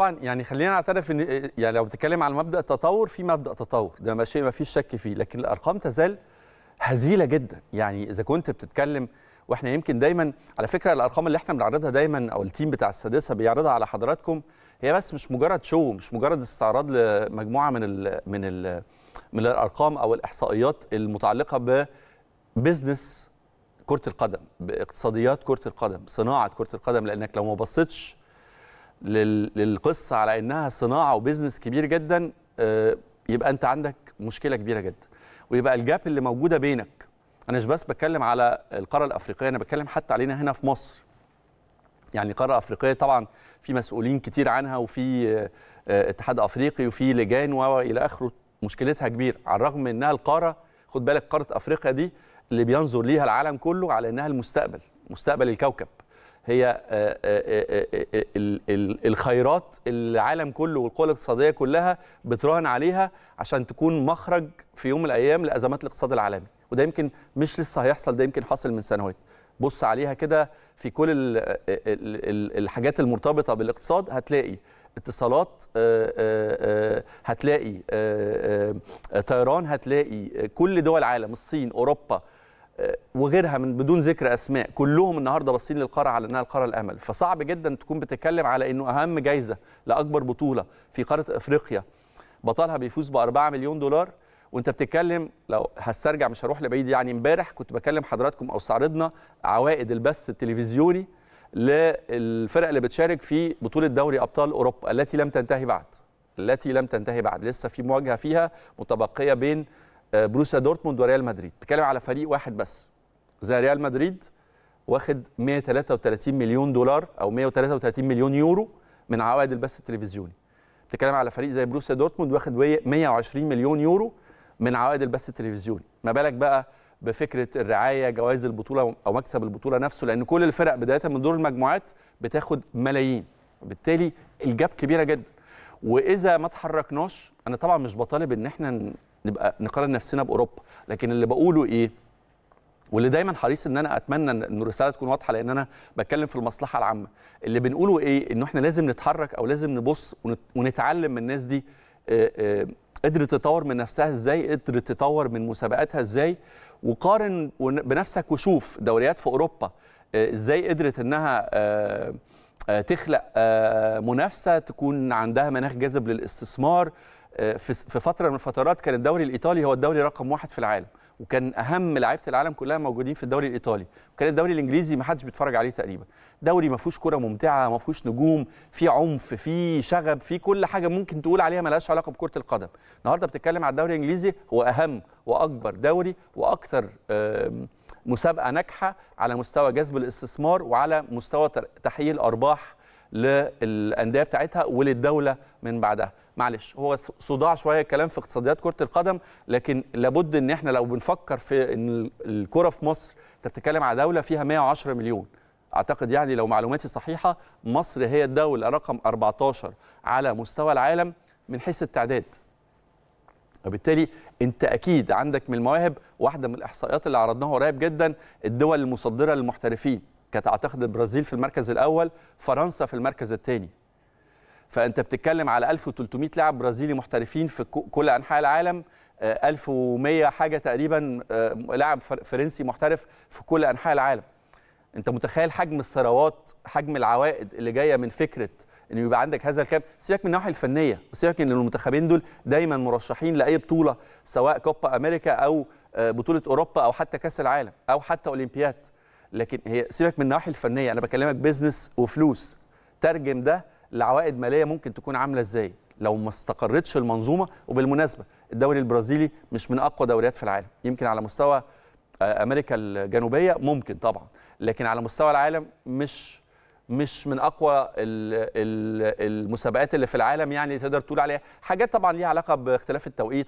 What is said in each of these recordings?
طبعا يعني خلينا نعترف ان يعني لو بتتكلم على مبدا التطور في مبدا تطور ده ما شيء ما فيش شك فيه لكن الارقام تزال هزيله جدا يعني اذا كنت بتتكلم واحنا يمكن دايما على فكره الارقام اللي احنا بنعرضها دايما او التيم بتاع السادسه بيعرضها على حضراتكم هي بس مش مجرد شو مش مجرد استعراض لمجموعه من الـ من الـ من الارقام او الاحصائيات المتعلقه ببزنس كره القدم باقتصاديات كره القدم صناعه كره القدم لانك لو ما بصيتش للقصه على انها صناعه وبزنس كبير جدا آه، يبقى انت عندك مشكله كبيره جدا ويبقى الجاب اللي موجوده بينك انا مش بس بتكلم على القاره الافريقيه انا بتكلم حتى علينا هنا في مصر يعني قاره افريقيه طبعا في مسؤولين كتير عنها وفي آه، آه، اتحاد افريقي وفي لجان والى اخره مشكلتها كبيره على الرغم من انها القاره خد بالك قاره افريقيا دي اللي بينظر ليها العالم كله على انها المستقبل مستقبل الكوكب هي آه، آه، آه، الخيرات اللي العالم كله والقوى الاقتصاديه كلها بتراهن عليها عشان تكون مخرج في يوم من الايام لازمات الاقتصاد العالمي وده يمكن مش لسه هيحصل ده يمكن حاصل من سنوات بص عليها كده في كل الحاجات المرتبطه بالاقتصاد هتلاقي اتصالات هتلاقي طيران هتلاقي كل دول العالم الصين اوروبا وغيرها من بدون ذكر اسماء كلهم النهارده باصين للقاره على انها القاره الامل فصعب جدا تكون بتتكلم على انه اهم جايزه لاكبر بطوله في قاره افريقيا بطلها بيفوز ب 4 مليون دولار وانت بتتكلم لو هسترجع مش هروح لبعيد يعني امبارح كنت بكلم حضراتكم او استعرضنا عوائد البث التلفزيوني للفرق اللي بتشارك في بطوله دوري ابطال اوروبا التي لم تنتهي بعد التي لم تنتهي بعد لسه في مواجهه فيها متبقيه بين آه، بروسيا دورتموند وريال مدريد بتكلم على فريق واحد بس زي ريال مدريد واخد 133 مليون دولار او 133 مليون يورو من عوائد البث التلفزيوني بتتكلم على فريق زي بروسيا دورتموند واخد 120 مليون يورو من عوائد البث التلفزيوني ما بالك بقى بفكره الرعايه جوائز البطوله او مكسب البطوله نفسه لان كل الفرق بدايه من دور المجموعات بتاخد ملايين وبالتالي الجاب كبيره جدا واذا ما تحركناش انا طبعا مش بطالب ان احنا نبقى نقارن نفسنا باوروبا لكن اللي بقوله ايه واللي دايما حريص ان انا اتمنى ان الرساله تكون واضحه لان انا بتكلم في المصلحه العامه اللي بنقوله ايه انه احنا لازم نتحرك او لازم نبص ونتعلم من الناس دي قدرت تطور من نفسها ازاي قدرت تطور من مسابقاتها ازاي وقارن بنفسك وشوف دوريات في اوروبا ازاي قدرت انها تخلق منافسه تكون عندها مناخ جاذب للاستثمار آه، في فتره من الفترات كان الدوري الايطالي هو الدوري رقم واحد في العالم وكان اهم لعيبه العالم كلها موجودين في الدوري الايطالي وكان الدوري الانجليزي ما حدش بيتفرج عليه تقريبا دوري ما فيهوش كره ممتعه ما فيهوش نجوم فيه عنف فيه شغب فيه كل حاجه ممكن تقول عليها ملهاش علاقه بكره القدم النهارده بتتكلم على الدوري الانجليزي هو اهم واكبر دوري واكثر مسابقه ناجحه على مستوى جذب الاستثمار وعلى مستوى تحقيق الارباح للانديه بتاعتها وللدوله من بعدها معلش هو صداع شويه الكلام في اقتصاديات كره القدم لكن لابد ان احنا لو بنفكر في ان الكره في مصر انت بتتكلم على دوله فيها 110 مليون اعتقد يعني لو معلوماتي صحيحه مصر هي الدوله رقم 14 على مستوى العالم من حيث التعداد وبالتالي انت اكيد عندك من المواهب واحده من الاحصائيات اللي عرضناها قريب جدا الدول المصدره للمحترفين كانت اعتقد البرازيل في المركز الاول فرنسا في المركز الثاني فانت بتتكلم على 1300 لاعب برازيلي محترفين في كل انحاء العالم 1100 آه، حاجه تقريبا آه، لاعب فرنسي محترف في كل انحاء العالم انت متخيل حجم الثروات حجم العوائد اللي جايه من فكره ان يبقى عندك هذا الكم سيبك من الناحيه الفنيه وسيبك ان المنتخبين دول دايما مرشحين لاي بطوله سواء كوبا امريكا او آه، بطوله اوروبا او حتى كاس العالم او حتى اولمبياد لكن هي سيبك من النواحي الفنيه انا بكلمك بيزنس وفلوس ترجم ده لعوائد ماليه ممكن تكون عامله ازاي لو ما استقرتش المنظومه وبالمناسبه الدوري البرازيلي مش من اقوى دوريات في العالم يمكن على مستوى آه، امريكا الجنوبيه ممكن طبعا لكن على مستوى العالم مش مش من اقوى المسابقات اللي في العالم يعني تقدر تقول عليها حاجات طبعا ليها علاقه باختلاف التوقيت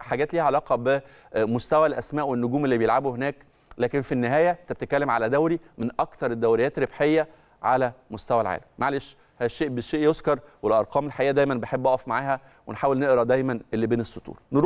حاجات ليها علاقه بمستوى الاسماء والنجوم اللي بيلعبوا هناك لكن في النهايه انت بتتكلم على دوري من اكثر الدوريات ربحيه على مستوى العالم معلش الشيء بالشيء يذكر والارقام الحقيقه دايما بحب اقف معاها ونحاول نقرا دايما اللي بين السطور